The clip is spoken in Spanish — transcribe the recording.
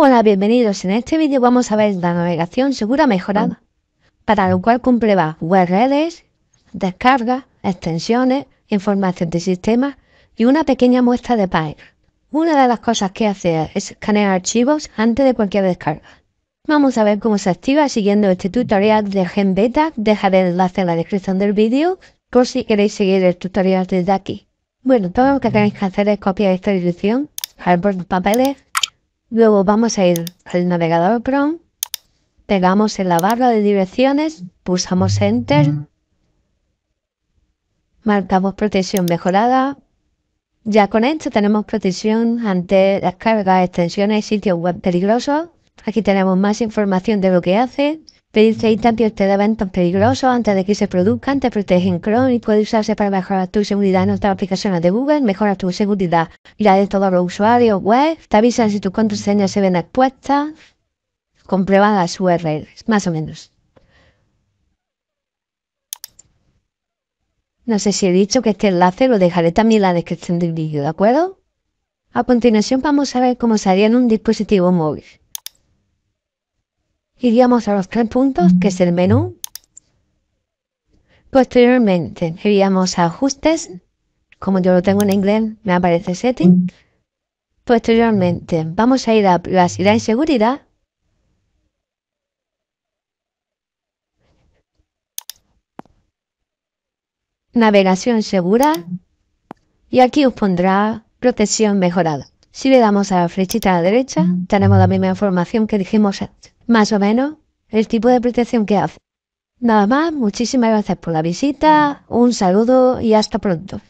Hola, bienvenidos. En este vídeo vamos a ver la navegación segura mejorada, para lo cual comprueba URLs, descargas, extensiones, información de sistema y una pequeña muestra de Pyre. Una de las cosas que hace es escanear archivos antes de cualquier descarga. Vamos a ver cómo se activa siguiendo este tutorial de Gen Beta. Dejaré el enlace en la descripción del vídeo por si queréis seguir el tutorial desde aquí. Bueno, todo lo que tenéis que hacer es copiar esta dirección, hardware papeles Luego vamos a ir al navegador Chrome, pegamos en la barra de direcciones, pulsamos Enter, marcamos protección mejorada. Ya con esto tenemos protección ante descargas, extensiones y sitios web peligrosos. Aquí tenemos más información de lo que hace, Pedirse te de eventos peligrosos antes de que se produzcan, te protegen Chrome y puede usarse para mejorar tu seguridad en otras aplicaciones de Google, mejora tu seguridad y la de todos los usuarios web, te avisan si tus contraseñas se ven expuestas, comprueba las URLs, más o menos. No sé si he dicho que este enlace lo dejaré también en la descripción del vídeo, ¿de acuerdo? A continuación vamos a ver cómo se haría en un dispositivo móvil iríamos a los tres puntos, que es el menú. Posteriormente, iríamos a ajustes. Como yo lo tengo en inglés, me aparece setting. Posteriormente, vamos a ir a privacidad y seguridad. Navegación segura. Y aquí os pondrá protección mejorada. Si le damos a la flechita a la derecha, mm. tenemos la misma información que dijimos antes. Más o menos el tipo de protección que hace. Nada más, muchísimas gracias por la visita, un saludo y hasta pronto.